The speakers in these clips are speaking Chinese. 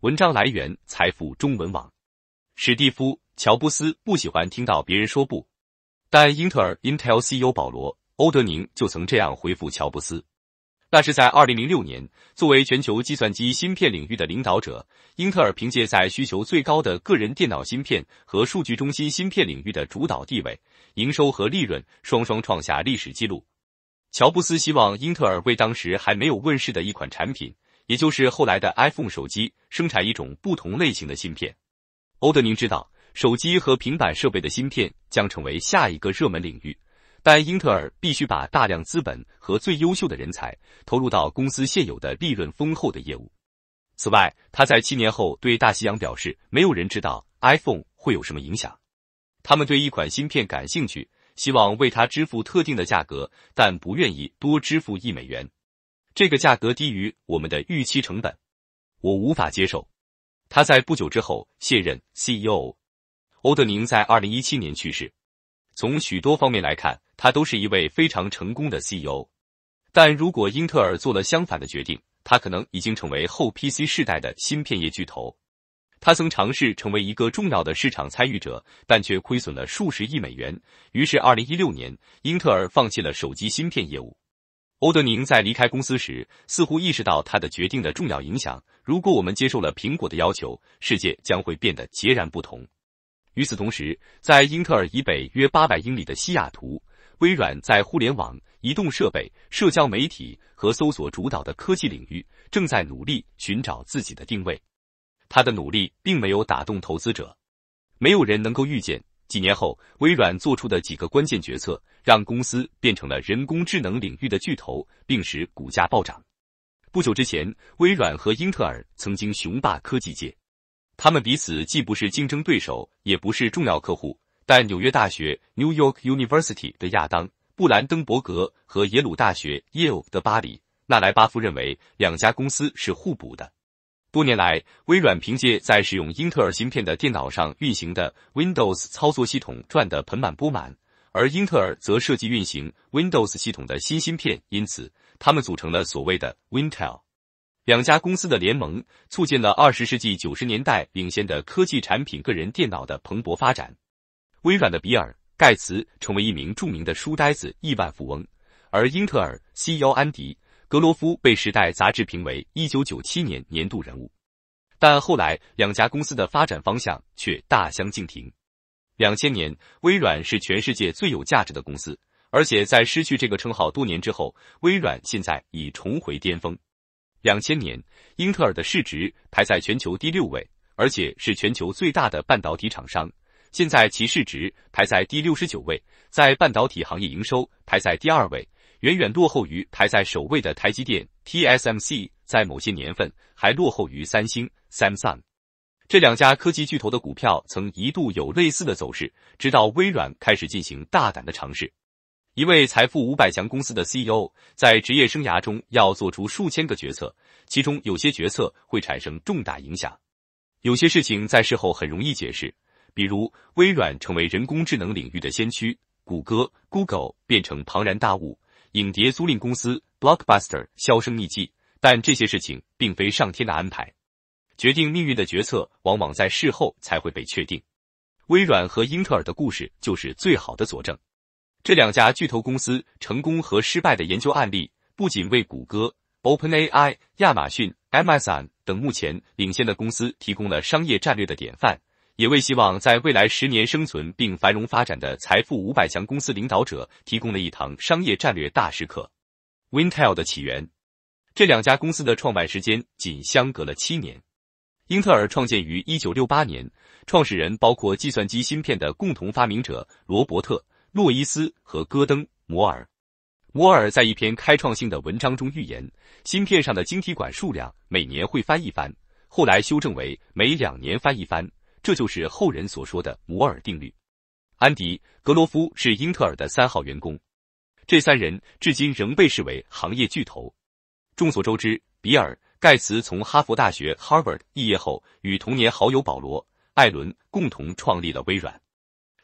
文章来源：财富中文网。史蒂夫·乔布斯不喜欢听到别人说不，但英特尔 Intel CEO 保罗·欧德宁就曾这样回复乔布斯。那是在2006年，作为全球计算机芯片领域的领导者，英特尔凭借在需求最高的个人电脑芯片和数据中心芯片领域的主导地位，营收和利润双双创下历史记录。乔布斯希望英特尔为当时还没有问世的一款产品。也就是后来的 iPhone 手机生产一种不同类型的芯片。欧德宁知道，手机和平板设备的芯片将成为下一个热门领域，但英特尔必须把大量资本和最优秀的人才投入到公司现有的利润丰厚的业务。此外，他在七年后对大西洋表示，没有人知道 iPhone 会有什么影响。他们对一款芯片感兴趣，希望为它支付特定的价格，但不愿意多支付一美元。这个价格低于我们的预期成本，我无法接受。他在不久之后卸任 CEO。欧德宁在二零一七年去世。从许多方面来看，他都是一位非常成功的 CEO。但如果英特尔做了相反的决定，他可能已经成为后 PC 时代的芯片业巨头。他曾尝试成为一个重要的市场参与者，但却亏损了数十亿美元。于是二零一六年，英特尔放弃了手机芯片业务。欧德宁在离开公司时，似乎意识到他的决定的重要影响。如果我们接受了苹果的要求，世界将会变得截然不同。与此同时，在英特尔以北约八百英里的西雅图，微软在互联网、移动设备、社交媒体和搜索主导的科技领域，正在努力寻找自己的定位。他的努力并没有打动投资者，没有人能够预见。几年后，微软做出的几个关键决策，让公司变成了人工智能领域的巨头，并使股价暴涨。不久之前，微软和英特尔曾经雄霸科技界，他们彼此既不是竞争对手，也不是重要客户。但纽约大学 （New York University） 的亚当·布兰登伯格和耶鲁大学 （Yale） 的巴里·纳莱巴夫认为，两家公司是互补的。多年来，微软凭借在使用英特尔芯片的电脑上运行的 Windows 操作系统赚得盆满钵满，而英特尔则设计运行 Windows 系统的新芯片。因此，他们组成了所谓的 WinTel。两家公司的联盟促进了二十世纪九十年代领先的科技产品——个人电脑的蓬勃发展。微软的比尔·盖茨成为一名著名的书呆子亿万富翁，而英特尔 CEO 安迪。格罗夫被《时代》杂志评为1997年年度人物，但后来两家公司的发展方向却大相径庭。两千年，微软是全世界最有价值的公司，而且在失去这个称号多年之后，微软现在已重回巅峰。两千年，英特尔的市值排在全球第六位，而且是全球最大的半导体厂商。现在其市值排在第六十九位，在半导体行业营收排在第二位。远远落后于排在首位的台积电 TSMC，在某些年份还落后于三星 Samsung。这两家科技巨头的股票曾一度有类似的走势，直到微软开始进行大胆的尝试。一位财富五百强公司的 CEO 在职业生涯中要做出数千个决策，其中有些决策会产生重大影响。有些事情在事后很容易解释，比如微软成为人工智能领域的先驱，谷歌 Google 变成庞然大物。影碟租赁公司 Blockbuster 销声匿迹，但这些事情并非上天的安排。决定命运的决策往往在事后才会被确定。微软和英特尔的故事就是最好的佐证。这两家巨头公司成功和失败的研究案例，不仅为谷歌、OpenAI、亚马逊、MSN 等目前领先的公司提供了商业战略的典范。也为希望在未来十年生存并繁荣发展的财富五百强公司领导者提供了一堂商业战略大师课。Intel 的起源，这两家公司的创办时间仅相隔了七年。英特尔创建于一九六八年，创始人包括计算机芯片的共同发明者罗伯特·洛伊斯和戈登·摩尔。摩尔在一篇开创性的文章中预言，芯片上的晶体管数量每年会翻一番，后来修正为每两年翻一番。这就是后人所说的摩尔定律。安迪·格罗夫是英特尔的三号员工，这三人至今仍被视为行业巨头。众所周知，比尔·盖茨从哈佛大学 Harvard 毕业后，与同年好友保罗·艾伦共同创立了微软。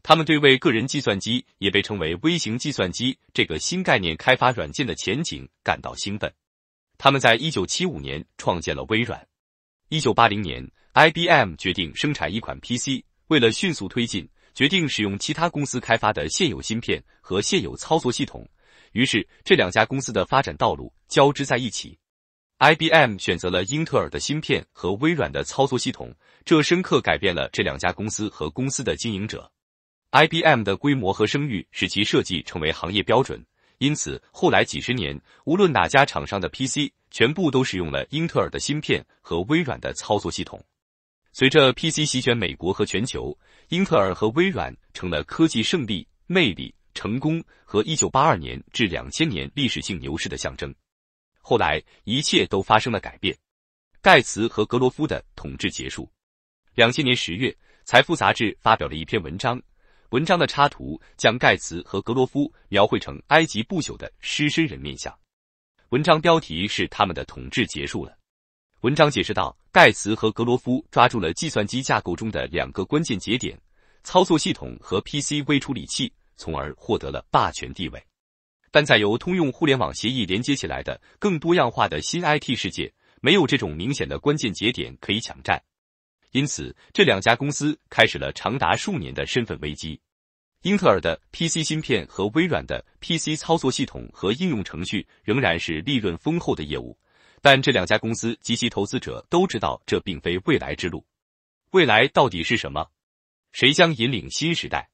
他们对为个人计算机（也被称为微型计算机）这个新概念开发软件的前景感到兴奋。他们在1975年创建了微软。一九八零年，IBM 决定生产一款 PC。为了迅速推进，决定使用其他公司开发的现有芯片和现有操作系统。于是，这两家公司的发展道路交织在一起。IBM 选择了英特尔的芯片和微软的操作系统，这深刻改变了这两家公司和公司的经营者。IBM 的规模和声誉使其设计成为行业标准。因此，后来几十年，无论哪家厂商的 PC，全部都使用了英特尔的芯片和微软的操作系统。随着 PC 席卷美国和全球，英特尔和微软成了科技胜利、魅力、成功和1982年至2000年历史性牛市的象征。后来，一切都发生了改变，盖茨和格罗夫的统治结束。2000年10月，财富杂志发表了一篇文章。文章的插图将盖茨和格罗夫描绘成埃及不朽的狮身人面像。文章标题是“他们的统治结束了”。文章解释道，盖茨和格罗夫抓住了计算机架构中的两个关键节点——操作系统和 PC 微处理器，从而获得了霸权地位。但在由通用互联网协议连接起来的更多样化的新 IT 世界，没有这种明显的关键节点可以抢占。因此，这两家公司开始了长达数年的身份危机。英特尔的 PC 芯片和微软的 PC 操作系统和应用程序仍然是利润丰厚的业务，但这两家公司及其投资者都知道，这并非未来之路。未来到底是什么？谁将引领新时代？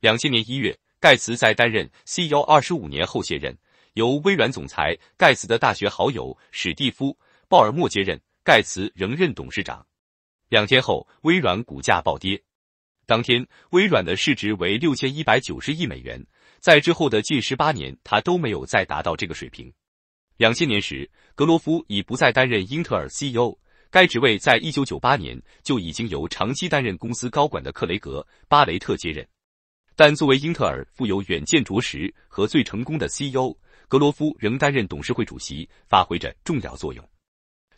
两千年一月，盖茨在担任 CEO 二十五年后卸任，由微软总裁盖茨的大学好友史蒂夫·鲍尔默接任，盖茨仍任董事长。两天后，微软股价暴跌。当天，微软的市值为六千一百九十亿美元，在之后的近十八年，它都没有再达到这个水平。两千年时，格罗夫已不再担任英特尔 CEO，该职位在一九九八年就已经由长期担任公司高管的克雷格·巴雷特接任。但作为英特尔富有远见卓识和最成功的 CEO，格罗夫仍担任董事会主席，发挥着重要作用。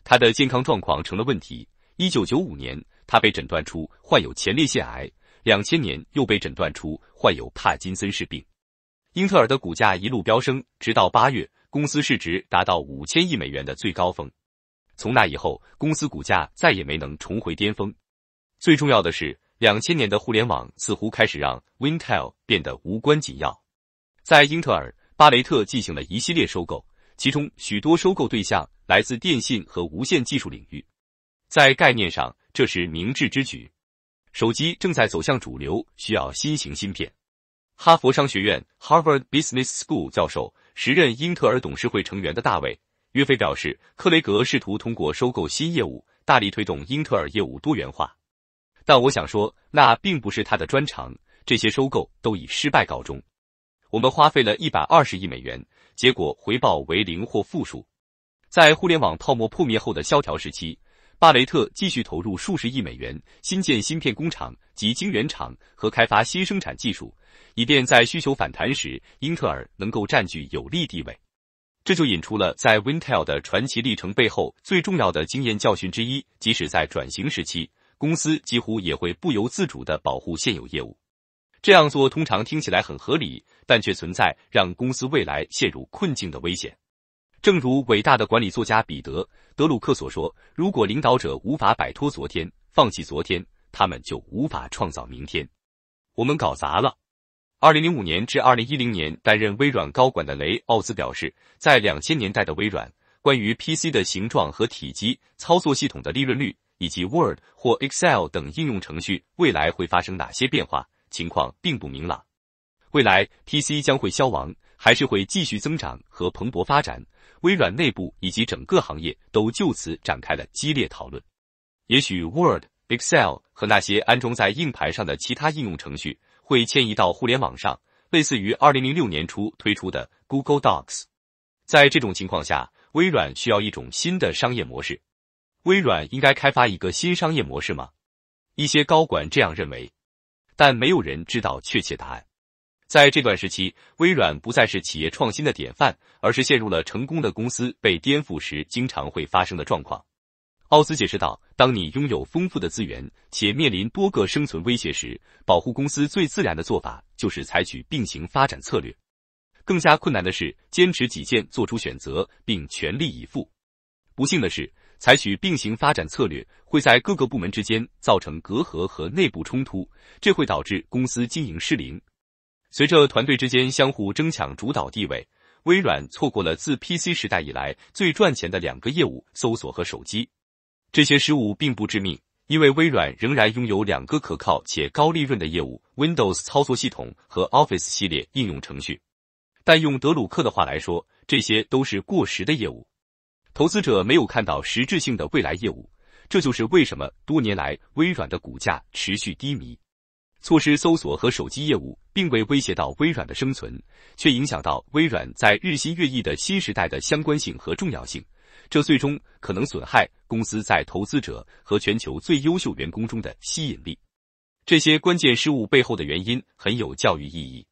他的健康状况成了问题。一九九五年，他被诊断出患有前列腺癌。两千年又被诊断出患有帕金森氏病。英特尔的股价一路飙升，直到八月，公司市值达到五千亿美元的最高峰。从那以后，公司股价再也没能重回巅峰。最重要的是，两千年的互联网似乎开始让 w Intel 变得无关紧要。在英特尔，巴雷特进行了一系列收购，其中许多收购对象来自电信和无线技术领域。在概念上，这是明智之举。手机正在走向主流，需要新型芯片。哈佛商学院 （Harvard Business School） 教授、时任英特尔董事会成员的大卫·约菲表示：“克雷格试图通过收购新业务，大力推动英特尔业务多元化。但我想说，那并不是他的专长。这些收购都以失败告终。我们花费了一百二十亿美元，结果回报为零或负数。在互联网泡沫破灭后的萧条时期。”巴雷特继续投入数十亿美元新建芯片工厂及晶圆厂和开发新生产技术，以便在需求反弹时，英特尔能够占据有利地位。这就引出了在 Intel 的传奇历程背后最重要的经验教训之一：即使在转型时期，公司几乎也会不由自主的保护现有业务。这样做通常听起来很合理，但却存在让公司未来陷入困境的危险。正如伟大的管理作家彼得·德鲁克所说，如果领导者无法摆脱昨天，放弃昨天，他们就无法创造明天。我们搞砸了。二零零五年至二零一零年担任微软高管的雷·奥兹表示，在两千年代的微软，关于 PC 的形状和体积、操作系统的利润率以及 Word 或 Excel 等应用程序未来会发生哪些变化，情况并不明朗。未来 PC 将会消亡。还是会继续增长和蓬勃发展。微软内部以及整个行业都就此展开了激烈讨论。也许 Word、Excel 和那些安装在硬盘上的其他应用程序会迁移到互联网上，类似于2006年初推出的 Google Docs。在这种情况下，微软需要一种新的商业模式。微软应该开发一个新商业模式吗？一些高管这样认为，但没有人知道确切答案。在这段时期，微软不再是企业创新的典范，而是陷入了成功的公司被颠覆时经常会发生的状况。奥斯解释道：“当你拥有丰富的资源且面临多个生存威胁时，保护公司最自然的做法就是采取并行发展策略。更加困难的是坚持己见、做出选择并全力以赴。不幸的是，采取并行发展策略会在各个部门之间造成隔阂和内部冲突，这会导致公司经营失灵。”随着团队之间相互争抢主导地位，微软错过了自 PC 时代以来最赚钱的两个业务——搜索和手机。这些失误并不致命，因为微软仍然拥有两个可靠且高利润的业务：Windows 操作系统和 Office 系列应用程序。但用德鲁克的话来说，这些都是过时的业务。投资者没有看到实质性的未来业务，这就是为什么多年来微软的股价持续低迷。措施搜索和手机业务并未威胁到微软的生存，却影响到微软在日新月异的新时代的相关性和重要性。这最终可能损害公司在投资者和全球最优秀员工中的吸引力。这些关键失误背后的原因很有教育意义。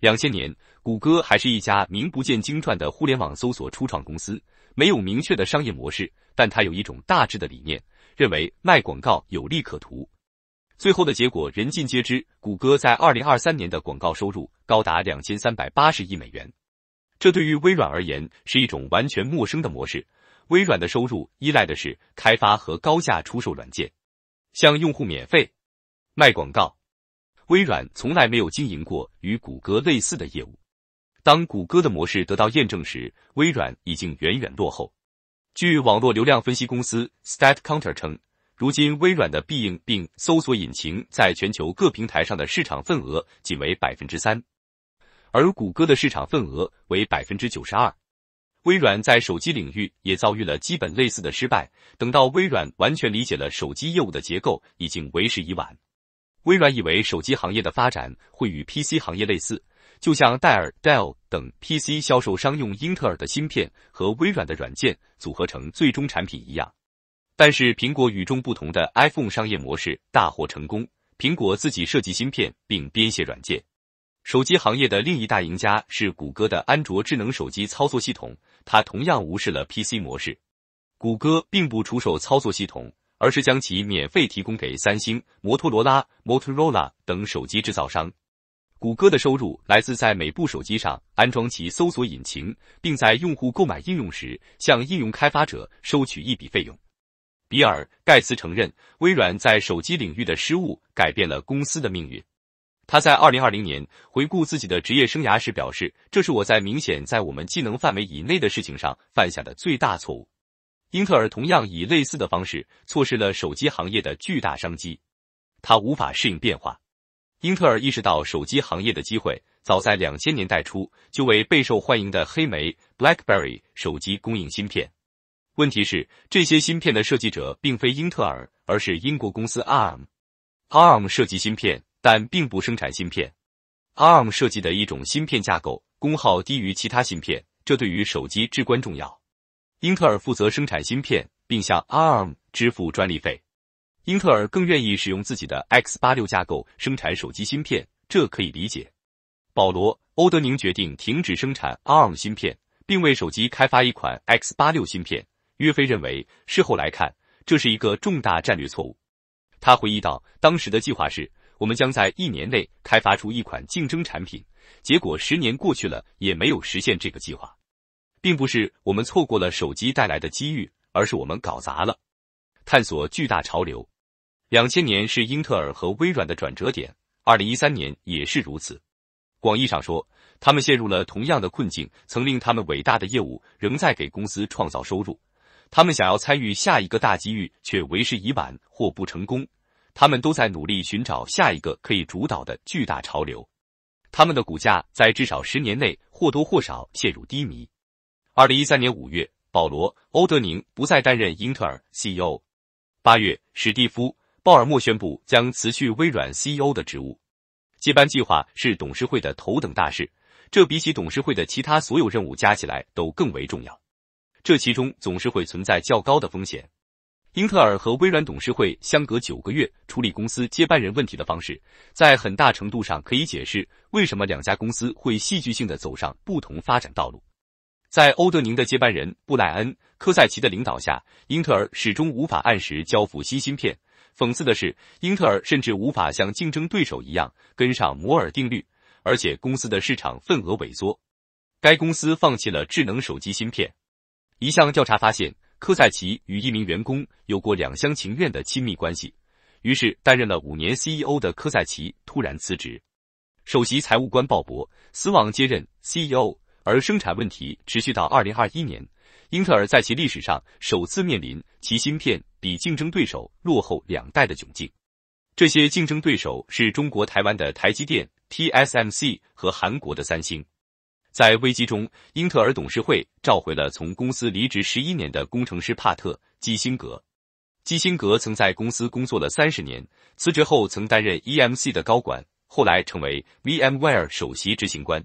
两千年，谷歌还是一家名不见经传的互联网搜索初创公司，没有明确的商业模式，但它有一种大致的理念，认为卖广告有利可图。最后的结果人尽皆知，谷歌在二零二三年的广告收入高达两千三百八十亿美元。这对于微软而言是一种完全陌生的模式。微软的收入依赖的是开发和高价出售软件，向用户免费卖广告。微软从来没有经营过与谷歌类似的业务。当谷歌的模式得到验证时，微软已经远远落后。据网络流量分析公司 StatCounter 称。如今，微软的必应并搜索引擎在全球各平台上的市场份额仅为百分之三，而谷歌的市场份额为百分之九十二。微软在手机领域也遭遇了基本类似的失败。等到微软完全理解了手机业务的结构，已经为时已晚。微软以为手机行业的发展会与 PC 行业类似，就像戴尔 （Dell） 等 PC 销售商用英特尔的芯片和微软的软件组合成最终产品一样。但是，苹果与众不同的 iPhone 商业模式大获成功。苹果自己设计芯片并编写软件。手机行业的另一大赢家是谷歌的安卓智能手机操作系统。它同样无视了 PC 模式。谷歌并不出售操作系统，而是将其免费提供给三星、摩托罗拉、Motorola 等手机制造商。谷歌的收入来自在每部手机上安装其搜索引擎，并在用户购买应用时向应用开发者收取一笔费用。比尔·盖茨承认，微软在手机领域的失误改变了公司的命运。他在二零二零年回顾自己的职业生涯时表示：“这是我在明显在我们技能范围以内的事情上犯下的最大错误。”英特尔同样以类似的方式错失了手机行业的巨大商机。它无法适应变化。英特尔意识到手机行业的机会，早在两千年代初就为备受欢迎的黑莓 （BlackBerry） 手机供应芯片。问题是，这些芯片的设计者并非英特尔，而是英国公司 ARM。ARM 设计芯片，但并不生产芯片。ARM 设计的一种芯片架构功耗低于其他芯片，这对于手机至关重要。英特尔负责生产芯片，并向 ARM 支付专利费。英特尔更愿意使用自己的 X 八六架构生产手机芯片，这可以理解。保罗·欧德宁决定停止生产 ARM 芯片，并为手机开发一款 X 八六芯片。约飞认为，事后来看，这是一个重大战略错误。他回忆道：“当时的计划是，我们将在一年内开发出一款竞争产品。结果，十年过去了，也没有实现这个计划。并不是我们错过了手机带来的机遇，而是我们搞砸了。探索巨大潮流，两千年是英特尔和微软的转折点，二零一三年也是如此。广义上说，他们陷入了同样的困境，曾令他们伟大的业务仍在给公司创造收入。”他们想要参与下一个大机遇，却为时已晚或不成功。他们都在努力寻找下一个可以主导的巨大潮流。他们的股价在至少十年内或多或少陷入低迷。二零一三年五月，保罗·欧德宁不再担任英特尔 CEO。八月，史蒂夫·鲍尔默宣布将辞去微软 CEO 的职务。接班计划是董事会的头等大事，这比起董事会的其他所有任务加起来都更为重要。这其中总是会存在较高的风险。英特尔和微软董事会相隔九个月处理公司接班人问题的方式，在很大程度上可以解释为什么两家公司会戏剧性的走上不同发展道路。在欧德宁的接班人布莱恩科塞奇的领导下，英特尔始终无法按时交付新芯片。讽刺的是，英特尔甚至无法像竞争对手一样跟上摩尔定律，而且公司的市场份额萎缩。该公司放弃了智能手机芯片。一项调查发现，科赛奇与一名员工有过两厢情愿的亲密关系，于是担任了五年 CEO 的科赛奇突然辞职。首席财务官鲍勃·斯旺接任 CEO，而生产问题持续到二零二一年。英特尔在其历史上首次面临其芯片比竞争对手落后两代的窘境。这些竞争对手是中国台湾的台积电 （TSMC） 和韩国的三星。在危机中，英特尔董事会召回了从公司离职十一年的工程师帕特基辛格。基辛格曾在公司工作了三十年，辞职后曾担任 EMC 的高管，后来成为 VMware 首席执行官。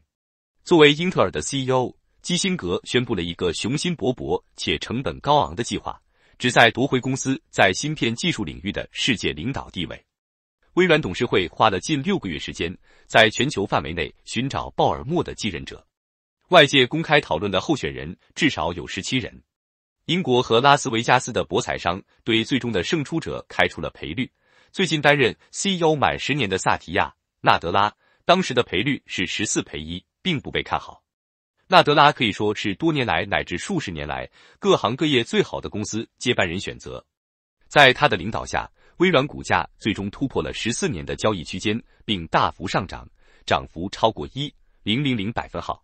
作为英特尔的 CEO，基辛格宣布了一个雄心勃勃且成本高昂的计划，旨在夺回公司在芯片技术领域的世界领导地位。微软董事会花了近六个月时间，在全球范围内寻找鲍尔默的继任者。外界公开讨论的候选人至少有十七人。英国和拉斯维加斯的博彩商对最终的胜出者开出了赔率。最近担任 CEO 满十年的萨提亚·纳德拉，当时的赔率是十四赔一，并不被看好。纳德拉可以说是多年来乃至数十年来各行各业最好的公司接班人选择。在他的领导下，微软股价最终突破了十四年的交易区间，并大幅上涨，涨幅超过一零零零百分号。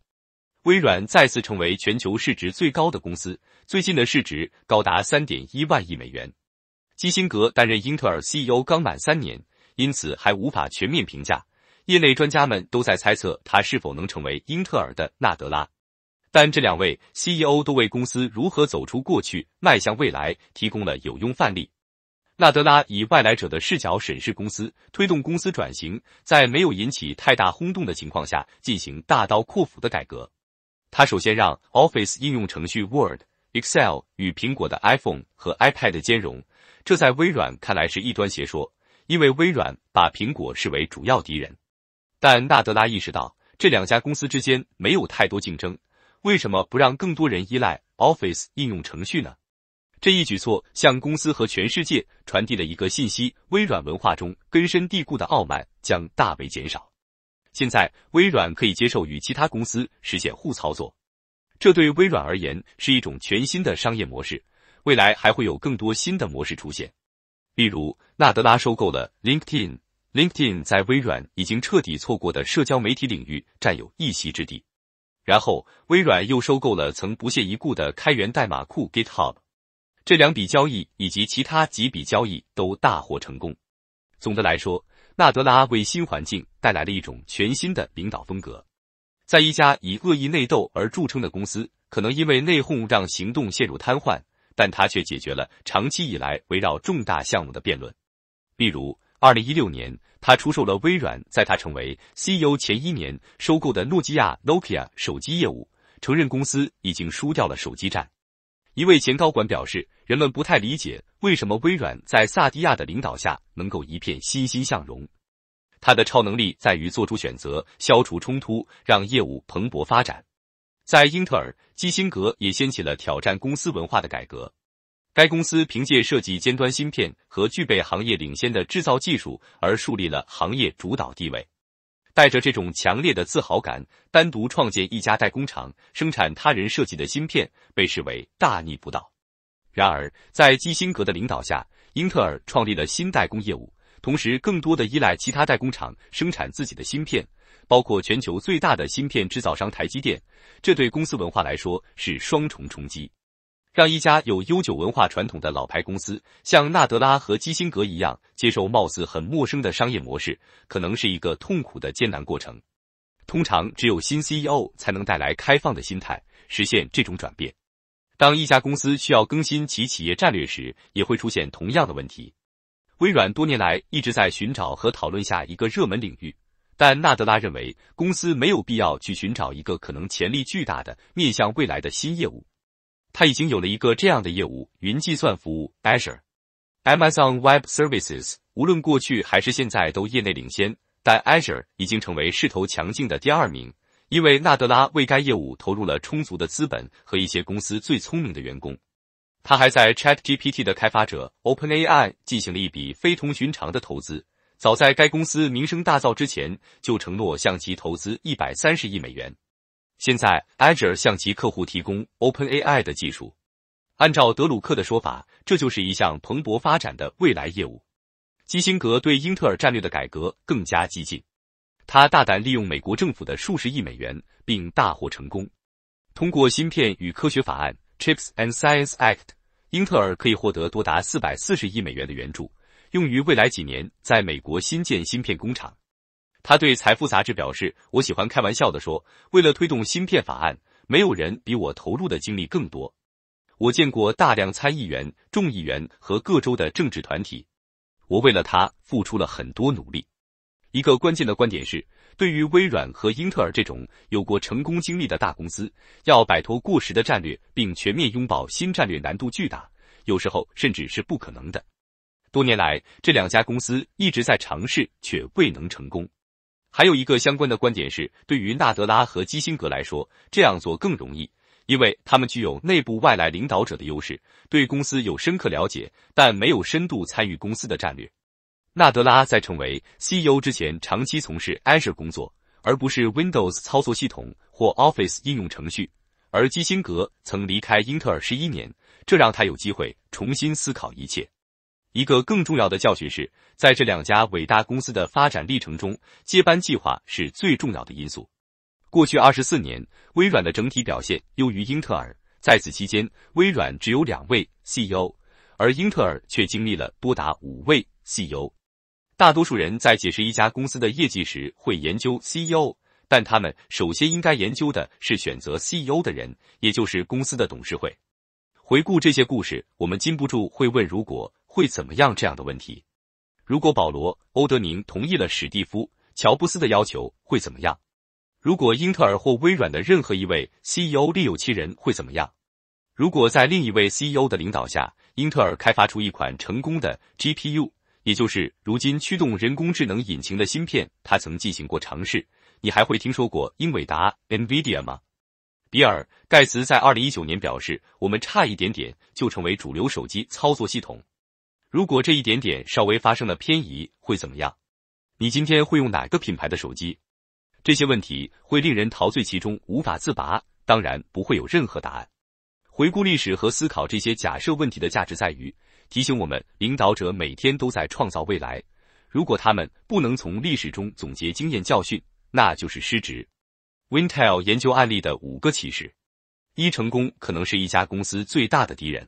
微软再次成为全球市值最高的公司，最近的市值高达三点一万亿美元。基辛格担任英特尔 CEO 刚满三年，因此还无法全面评价。业内专家们都在猜测他是否能成为英特尔的纳德拉。但这两位 CEO 都为公司如何走出过去、迈向未来提供了有用范例。纳德拉以外来者的视角审视公司，推动公司转型，在没有引起太大轰动的情况下进行大刀阔斧的改革。他首先让 Office 应用程序 Word、Excel 与苹果的 iPhone 和 iPad 兼容，这在微软看来是异端邪说，因为微软把苹果视为主要敌人。但纳德拉意识到，这两家公司之间没有太多竞争，为什么不让更多人依赖 Office 应用程序呢？这一举措向公司和全世界传递了一个信息：微软文化中根深蒂固的傲慢将大为减少。现在，微软可以接受与其他公司实现互操作，这对微软而言是一种全新的商业模式。未来还会有更多新的模式出现，例如纳德拉收购了 LinkedIn，LinkedIn 在微软已经彻底错过的社交媒体领域占有一席之地。然后，微软又收购了曾不屑一顾的开源代码库 GitHub，这两笔交易以及其他几笔交易都大获成功。总的来说，纳德拉为新环境带来了一种全新的领导风格。在一家以恶意内斗而著称的公司，可能因为内讧让行动陷入瘫痪，但他却解决了长期以来围绕重大项目的辩论。例如，二零一六年，他出售了微软在他成为 CEO 前一年收购的诺基亚 （Nokia） 手机业务，承认公司已经输掉了手机战。一位前高管表示。人们不太理解为什么微软在萨迪亚的领导下能够一片欣欣向荣。他的超能力在于做出选择、消除冲突，让业务蓬勃发展。在英特尔，基辛格也掀起了挑战公司文化的改革。该公司凭借设计尖端芯片和具备行业领先的制造技术而树立了行业主导地位。带着这种强烈的自豪感，单独创建一家代工厂生产他人设计的芯片，被视为大逆不道。然而，在基辛格的领导下，英特尔创立了新代工业务，同时更多的依赖其他代工厂生产自己的芯片，包括全球最大的芯片制造商台积电。这对公司文化来说是双重冲击，让一家有悠久文化传统的老牌公司，像纳德拉和基辛格一样接受貌似很陌生的商业模式，可能是一个痛苦的艰难过程。通常，只有新 CEO 才能带来开放的心态，实现这种转变。当一家公司需要更新其企业战略时，也会出现同样的问题。微软多年来一直在寻找和讨论下一个热门领域，但纳德拉认为公司没有必要去寻找一个可能潜力巨大的面向未来的新业务。他已经有了一个这样的业务——云计算服务 Azure。Amazon Web Services 无论过去还是现在都业内领先，但 Azure 已经成为势头强劲的第二名。因为纳德拉为该业务投入了充足的资本和一些公司最聪明的员工，他还在 Chat GPT 的开发者 OpenAI 进行了一笔非同寻常的投资。早在该公司名声大噪之前，就承诺向其投资一百三十亿美元。现在，Azure 向其客户提供 OpenAI 的技术。按照德鲁克的说法，这就是一项蓬勃发展的未来业务。基辛格对英特尔战略的改革更加激进。他大胆利用美国政府的数十亿美元，并大获成功。通过《芯片与科学法案》（Chips and Science Act），英特尔可以获得多达四百四十亿美元的援助，用于未来几年在美国新建芯片工厂。他对财富杂志表示：“我喜欢开玩笑地说，为了推动芯片法案，没有人比我投入的精力更多。我见过大量参议员、众议员和各州的政治团体，我为了他付出了很多努力。”一个关键的观点是，对于微软和英特尔这种有过成功经历的大公司，要摆脱过时的战略并全面拥抱新战略，难度巨大，有时候甚至是不可能的。多年来，这两家公司一直在尝试，却未能成功。还有一个相关的观点是，对于纳德拉和基辛格来说，这样做更容易，因为他们具有内部外来领导者的优势，对公司有深刻了解，但没有深度参与公司的战略。纳德拉在成为 CEO 之前，长期从事 Azure 工作，而不是 Windows 操作系统或 Office 应用程序。而基辛格曾离开英特尔十一年，这让他有机会重新思考一切。一个更重要的教训是，在这两家伟大公司的发展历程中，接班计划是最重要的因素。过去二十四年，微软的整体表现优于英特尔。在此期间，微软只有两位 CEO，而英特尔却经历了多达五位 CEO。大多数人在解释一家公司的业绩时，会研究 CEO，但他们首先应该研究的是选择 CEO 的人，也就是公司的董事会。回顾这些故事，我们禁不住会问：如果会怎么样这样的问题？如果保罗·欧德宁同意了史蒂夫·乔布斯的要求，会怎么样？如果英特尔或微软的任何一位 CEO 另有其人，会怎么样？如果在另一位 CEO 的领导下，英特尔开发出一款成功的 GPU？也就是如今驱动人工智能引擎的芯片，它曾进行过尝试。你还会听说过英伟达 （NVIDIA） 吗？比尔·盖茨在2019年表示：“我们差一点点就成为主流手机操作系统，如果这一点点稍微发生了偏移，会怎么样？”你今天会用哪个品牌的手机？这些问题会令人陶醉其中，无法自拔。当然不会有任何答案。回顾历史和思考这些假设问题的价值在于。提醒我们，领导者每天都在创造未来。如果他们不能从历史中总结经验教训，那就是失职。w Intel 研究案例的五个启示：一、成功可能是一家公司最大的敌人。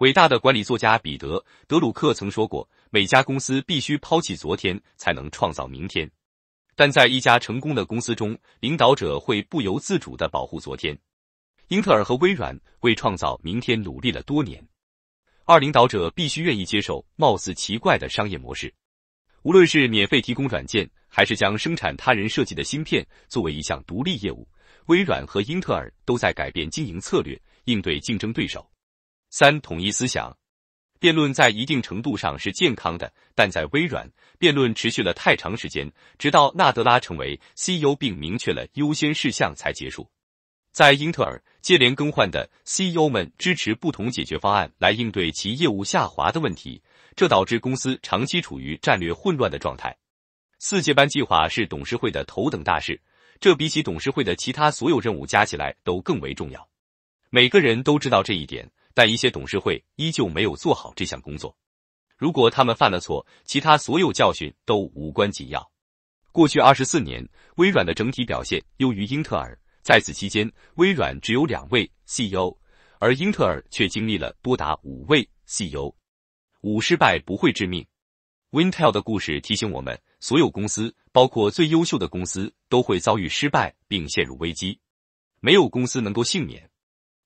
伟大的管理作家彼得·德鲁克曾说过，每家公司必须抛弃昨天才能创造明天。但在一家成功的公司中，领导者会不由自主的保护昨天。英特尔和微软为创造明天努力了多年。二领导者必须愿意接受貌似奇怪的商业模式，无论是免费提供软件，还是将生产他人设计的芯片作为一项独立业务，微软和英特尔都在改变经营策略，应对竞争对手。三统一思想，辩论在一定程度上是健康的，但在微软，辩论持续了太长时间，直到纳德拉成为 CEO 并明确了优先事项才结束。在英特尔接连更换的 CEO 们支持不同解决方案来应对其业务下滑的问题，这导致公司长期处于战略混乱的状态。四接班计划是董事会的头等大事，这比起董事会的其他所有任务加起来都更为重要。每个人都知道这一点，但一些董事会依旧没有做好这项工作。如果他们犯了错，其他所有教训都无关紧要。过去二十四年，微软的整体表现优于英特尔。在此期间，微软只有两位 CEO，而英特尔却经历了多达五位 CEO。五失败不会致命。Intel 的故事提醒我们，所有公司，包括最优秀的公司，都会遭遇失败并陷入危机，没有公司能够幸免。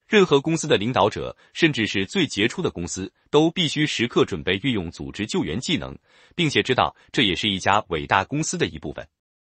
任何公司的领导者，甚至是最杰出的公司，都必须时刻准备运用组织救援技能，并且知道这也是一家伟大公司的一部分。